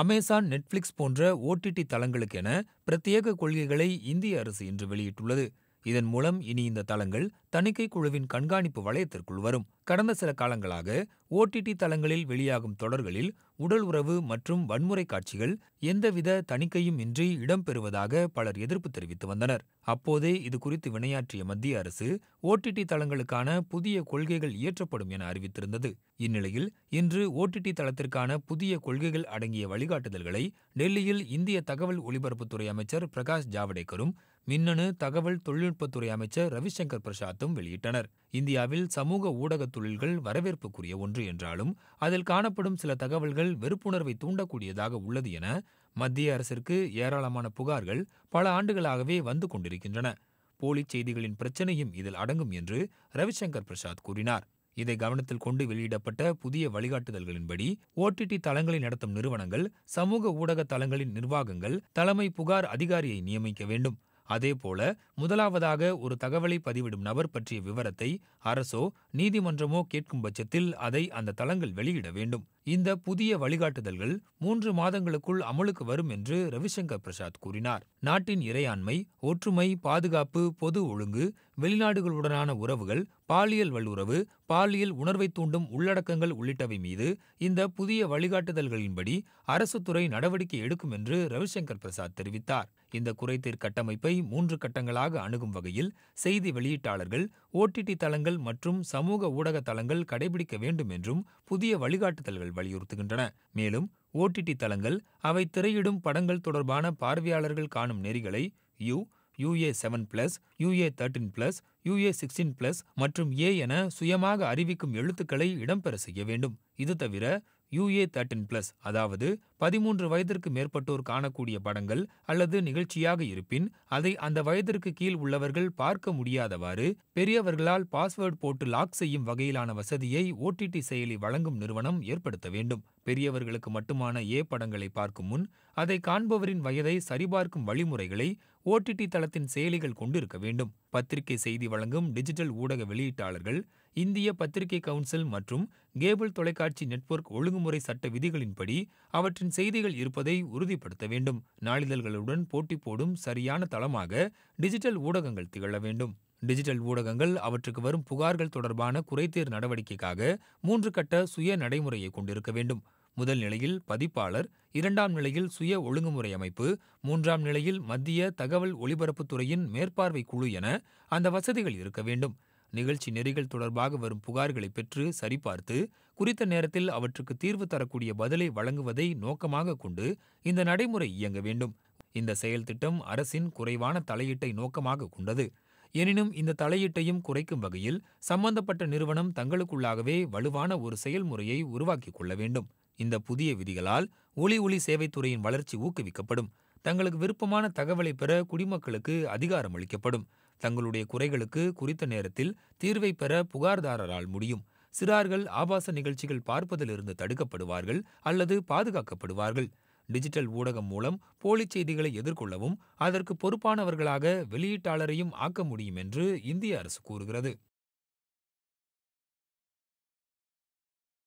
Amazon Netflix போன்ற OTT தளங்களுக்கென பிரத்யேக கொள்கைகளை இந்திய அரசு இன்று வெளியிட்டுள்ளது. இதன் மூலம் இனி இந்த தளங்கள் தணிக்கை குழுவின் கண்காணிப்பு வளையத்திற்குள் வரும் கடந்த சில காலங்களாக ஓடிடி தளங்களில் வெளியாகும் தொடர்களில் உடல் உறவு மற்றும் வன்முறை காட்சிகள் எந்தவித தணிக்கையும் இன்றி இடம்பெறுவதாக பலர் எதிர்ப்பு தெரிவித்து வந்தனர் அப்போதே இது குறித்து வினையாற்றிய மத்திய அரசு ஓடிடி தளங்களுக்கான புதிய கொள்கைகள் இயற்றப்படும் என அறிவித்திருந்தது இந்நிலையில் இன்று ஓடிடி தளத்திற்கான புதிய கொள்கைகள் அடங்கிய வழிகாட்டுதல்களை டெல்லியில் இந்திய தகவல் ஒலிபரப்புத்துறை அமைச்சர் பிரகாஷ் ஜாவடேக்கரும் மின்னணு தகவல் தொழில்நுட்பத்துறை அமைச்சர் ரவிசங்கர் பிரசாத்தும் வெளியிட்டனர் இந்தியாவில் சமூக ஊடக தொழில்கள் வரவேற்புக்குரிய ஒன்று என்றாலும் அதில் காணப்படும் சில தகவல்கள் வெறுப்புணர்வை தூண்டக்கூடியதாக உள்ளது என மத்திய அரசிற்கு ஏராளமான புகார்கள் பல ஆண்டுகளாகவே வந்து கொண்டிருக்கின்றன போலிச் செய்திகளின் பிரச்சனையும் இதில் அடங்கும் என்று ரவிசங்கர் பிரசாத் கூறினார் இதை கவனத்தில் கொண்டு வெளியிடப்பட்ட புதிய வழிகாட்டுதல்களின்படி ஓடிடி தளங்களை நடத்தும் நிறுவனங்கள் சமூக ஊடக தளங்களின் நிர்வாகங்கள் தலைமை புகார் அதிகாரியை நியமிக்க வேண்டும் அதேபோல முதலாவதாக ஒரு தகவலை பதிவிடும் நபர் பற்றிய விவரத்தை அரசோ நீதிமன்றமோ கேட்கும் பட்சத்தில் அதை அந்த தளங்கள் வெளியிட வேண்டும் இந்த புதிய வழிகாட்டுதல்கள் மூன்று மாதங்களுக்குள் அமலுக்கு வரும் என்று ரவிசங்கர் பிரசாத் கூறினார் நாட்டின் இறையாண்மை ஒற்றுமை பாதுகாப்பு பொது ஒழுங்கு வெளிநாடுகளுடனான உறவுகள் பாலியல் வல்லுறவு பாலியல் உணர்வை தூண்டும் உள்ளடக்கங்கள் உள்ளிட்டவை மீது இந்த புதிய வழிகாட்டுதல்களின்படி அரசுத்துறை நடவடிக்கை எடுக்கும் என்று ரவிசங்கர் பிரசாத் தெரிவித்தார் இந்த குறைதீர் கட்டமைப்பை மூன்று கட்டங்களாக அணுகும் வகையில் செய்தி வெளியீட்டாளர்கள் ஓடிடி தளங்கள் மற்றும் சமூக ஊடக தளங்கள் கடைபிடிக்க வேண்டும் என்றும் புதிய வழிகாட்டுதல்கள் வலியுறுத்துகின்றன மேலும் ஓடிடி தளங்கள் அவை திரையிடும் படங்கள் தொடர்பான பார்வையாளர்கள் காணும் நெறிகளை U UA seven plus UA thirteen plus UA sixteen plus மற்றும் ஏ என சுயமாக அறிவிக்கும் எழுத்துக்களை இடம்பெற செய்ய வேண்டும் இது தவிர யூஏ தேர்ட்டின் பிளஸ் அதாவது பதிமூன்று வயதிற்கு மேற்பட்டோர் காணக்கூடிய படங்கள் அல்லது நிகழ்ச்சியாக இருப்பின் அதை அந்த வயதிற்கு கீழ் உள்ளவர்கள் பார்க்க முடியாதவாறு பெரியவர்களால் பாஸ்வேர்டு போட்டு லாக் செய்யும் வகையிலான வசதியை ஓடிடி செயலி வழங்கும் நிறுவனம் ஏற்படுத்த வேண்டும் பெரியவர்களுக்கு மட்டுமான ஏ படங்களை பார்க்கும் முன் அதை காண்பவரின் வயதை சரிபார்க்கும் வழிமுறைகளை ஓடிடி தளத்தின் செயலிகள் கொண்டிருக்க வேண்டும் பத்திரிகை செய்தி வழங்கும் டிஜிட்டல் ஊடக வெளியீட்டாளர்கள் இந்திய பத்திரிகை கவுன்சில் மற்றும் கேபிள் தொலைக்காட்சி நெட்வொர்க் ஒழுங்குமுறை சட்ட விதிகளின்படி அவற்றின் செய்திகள் இருப்பதை உறுதிப்படுத்த வேண்டும். நாளிதழ்களுடன் போட்டி போடும் சரியான தளமாக டிஜிட்டல் ஊடகங்கள் திகழ வேண்டும். டிஜிட்டல் ஊடகங்கள் அவற்றுக்கு வரும் புகார்கள் தொடர்பான குறைதீர் நடவடிக்கைக்காக மூன்று கட்ட சுய நடைமுறையைக் கொண்டிருக்க வேண்டும். முதல் நிலையில் பதிப்பாளர், இரண்டாம் நிலையில் சுய ஒழுங்குமுறை அமைப்பு, மூன்றாம் நிலையில் மத்திய தகவல் ஒலிபரப்புத்துறையின் மேற்பார்வை குழு என அந்த வசதிகள் இருக்க வேண்டும். நிகழ்ச்சி நெறிகள் தொடர்பாக வரும் புகார்களை பெற்று சரிபார்த்து குறித்த நேரத்தில் அவற்றுக்கு தீர்வு தரக்கூடிய பதிலை வழங்குவதை நோக்கமாக கொண்டு இந்த நடைமுறை இயங்க வேண்டும் இந்த செயல் திட்டம் அரசின் குறைவான தலையீட்டை நோக்கமாக கொண்டது எனினும் இந்த தலையீட்டையும் குறைக்கும் வகையில் சம்பந்தப்பட்ட நிறுவனம் தங்களுக்குள்ளாகவே வலுவான ஒரு செயல்முறையை உருவாக்கிக் கொள்ள வேண்டும் இந்த புதிய விதிகளால் ஒளி ஒளி சேவைத்துறையின் வளர்ச்சி ஊக்குவிக்கப்படும் தங்களுக்கு விருப்பமான தகவலை பெற குடிமக்களுக்கு அதிகாரம் அளிக்கப்படும் தங்களுடைய குறைகளுக்கு குறித்த நேரத்தில் தீர்வை பெற புகார்தாரரால் முடியும் சிறார்கள் ஆபாச நிகழ்ச்சிகள் பார்ப்பதிலிருந்து தடுக்கப்படுவார்கள் அல்லது பாதுகாக்கப்படுவார்கள் டிஜிட்டல் ஊடகம் மூலம் போலி செய்திகளை எதிர்கொள்ளவும் அதற்கு பொறுப்பானவர்களாக வெளியீட்டாளரையும் ஆக்க முடியும் என்று இந்திய அரசு கூறுகிறது